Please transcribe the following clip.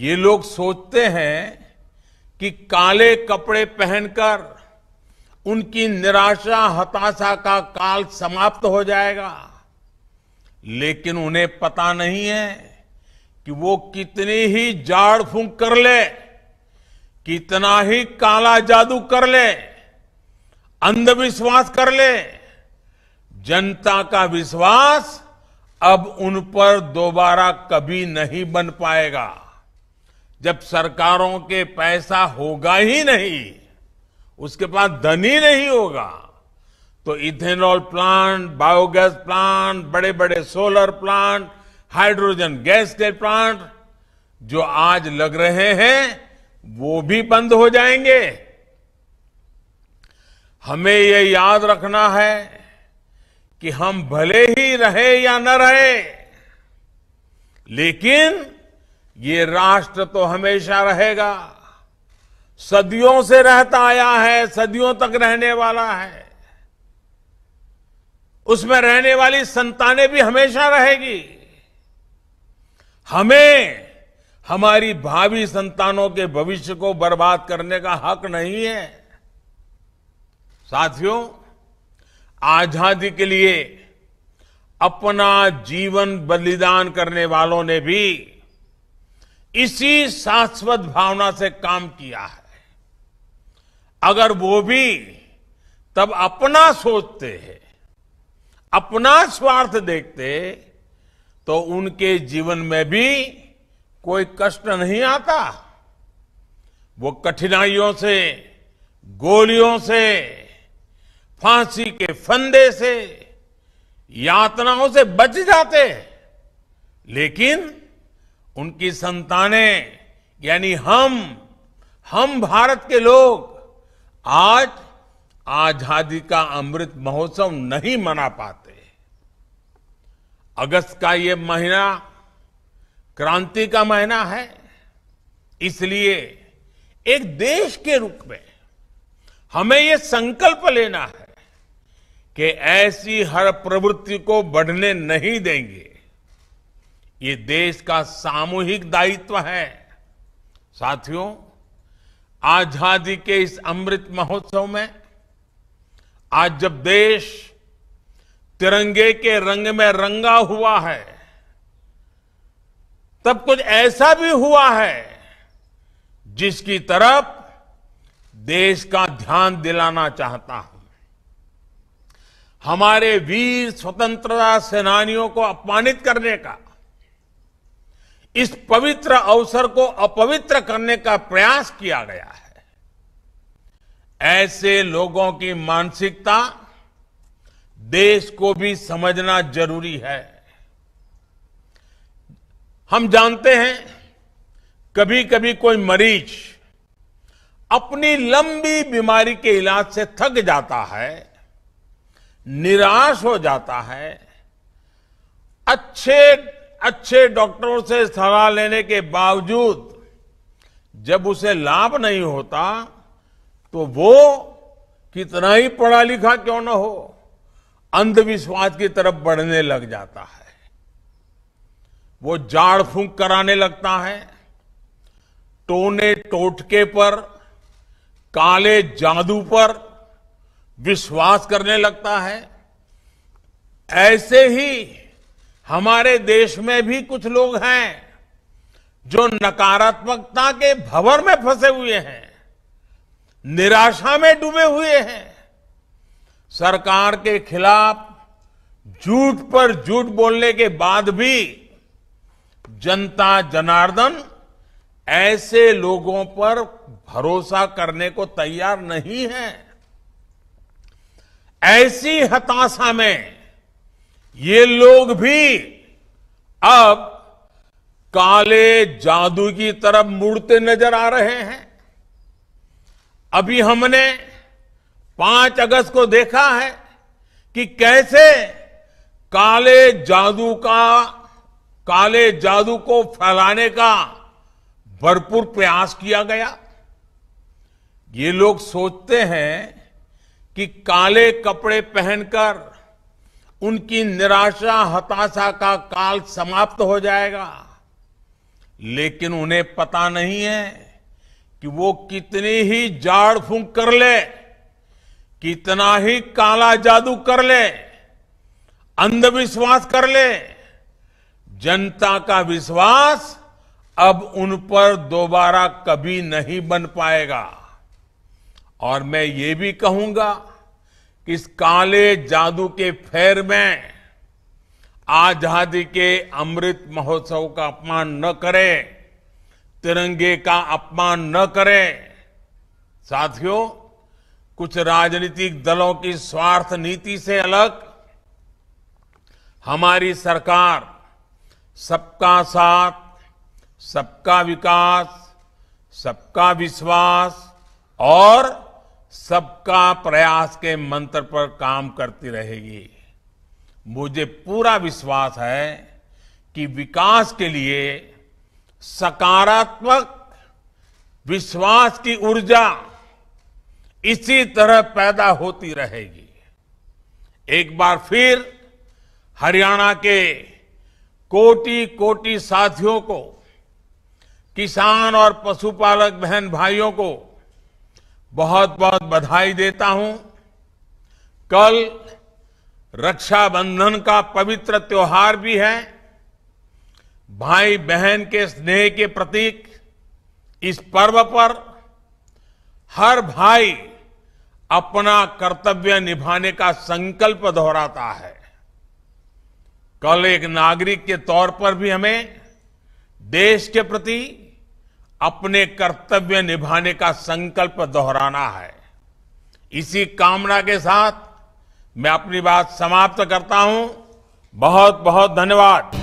ये लोग सोचते हैं कि काले कपड़े पहनकर उनकी निराशा हताशा का काल समाप्त हो जाएगा लेकिन उन्हें पता नहीं है कि वो कितनी ही जाड़ फूंक कर ले कितना ही काला जादू कर ले अंधविश्वास कर ले जनता का विश्वास अब उन पर दोबारा कभी नहीं बन पाएगा जब सरकारों के पैसा होगा ही नहीं उसके पास धन ही नहीं होगा तो इथेनॉल प्लांट बायोगैस प्लांट बड़े बड़े सोलर प्लांट हाइड्रोजन गैस के प्लांट जो आज लग रहे हैं वो भी बंद हो जाएंगे हमें ये याद रखना है कि हम भले ही रहे या न रहे लेकिन ये राष्ट्र तो हमेशा रहेगा सदियों से रहता आया है सदियों तक रहने वाला है उसमें रहने वाली संतानें भी हमेशा रहेगी हमें हमारी भावी संतानों के भविष्य को बर्बाद करने का हक नहीं है साथियों आजादी के लिए अपना जीवन बलिदान करने वालों ने भी इसी शाश्वत भावना से काम किया है अगर वो भी तब अपना सोचते हैं अपना स्वार्थ देखते तो उनके जीवन में भी कोई कष्ट नहीं आता वो कठिनाइयों से गोलियों से फांसी के फंदे से यातनाओं से बच जाते लेकिन उनकी संतानें यानी हम हम भारत के लोग आज आजादी का अमृत महोत्सव नहीं मना पाते अगस्त का ये महीना क्रांति का महीना है इसलिए एक देश के रूप में हमें ये संकल्प लेना है कि ऐसी हर प्रवृत्ति को बढ़ने नहीं देंगे ये देश का सामूहिक दायित्व है साथियों आजादी के इस अमृत महोत्सव में आज जब देश तिरंगे के रंग में रंगा हुआ है तब कुछ ऐसा भी हुआ है जिसकी तरफ देश का ध्यान दिलाना चाहता हूं हमारे वीर स्वतंत्रता सेनानियों को अपमानित करने का इस पवित्र अवसर को अपवित्र करने का प्रयास किया गया है ऐसे लोगों की मानसिकता देश को भी समझना जरूरी है हम जानते हैं कभी कभी कोई मरीज अपनी लंबी बीमारी के इलाज से थक जाता है निराश हो जाता है अच्छे अच्छे डॉक्टरों से सलाह लेने के बावजूद जब उसे लाभ नहीं होता तो वो कितना ही पढ़ा लिखा क्यों ना हो अंधविश्वास की तरफ बढ़ने लग जाता है वो जाड़ फूंक कराने लगता है टोने टोटके पर काले जादू पर विश्वास करने लगता है ऐसे ही हमारे देश में भी कुछ लोग हैं जो नकारात्मकता के भंवर में फंसे हुए हैं निराशा में डूबे हुए हैं सरकार के खिलाफ झूठ पर झूठ बोलने के बाद भी जनता जनार्दन ऐसे लोगों पर भरोसा करने को तैयार नहीं है ऐसी हताशा में ये लोग भी अब काले जादू की तरफ मुड़ते नजर आ रहे हैं अभी हमने पांच अगस्त को देखा है कि कैसे काले जादू का काले जादू को फैलाने का भरपूर प्रयास किया गया ये लोग सोचते हैं कि काले कपड़े पहनकर उनकी निराशा हताशा का काल समाप्त हो जाएगा लेकिन उन्हें पता नहीं है कि वो कितनी ही जाड़ फूंक कर ले कितना ही काला जादू कर ले अंधविश्वास कर ले जनता का विश्वास अब उन पर दोबारा कभी नहीं बन पाएगा और मैं ये भी कहूंगा इस काले जादू के फेर में आजादी के अमृत महोत्सव का अपमान न करें तिरंगे का अपमान न करें साथियों कुछ राजनीतिक दलों की स्वार्थ नीति से अलग हमारी सरकार सबका साथ सबका विकास सबका विश्वास और सबका प्रयास के मंत्र पर काम करती रहेगी मुझे पूरा विश्वास है कि विकास के लिए सकारात्मक विश्वास की ऊर्जा इसी तरह पैदा होती रहेगी एक बार फिर हरियाणा के कोटि कोटि साथियों को किसान और पशुपालक बहन भाइयों को बहुत बहुत बधाई देता हूं कल रक्षाबंधन का पवित्र त्योहार भी है भाई बहन के स्नेह के प्रतीक इस पर्व पर हर भाई अपना कर्तव्य निभाने का संकल्प दोहराता है कल एक नागरिक के तौर पर भी हमें देश के प्रति अपने कर्तव्य निभाने का संकल्प दोहराना है इसी कामना के साथ मैं अपनी बात समाप्त करता हूं बहुत बहुत धन्यवाद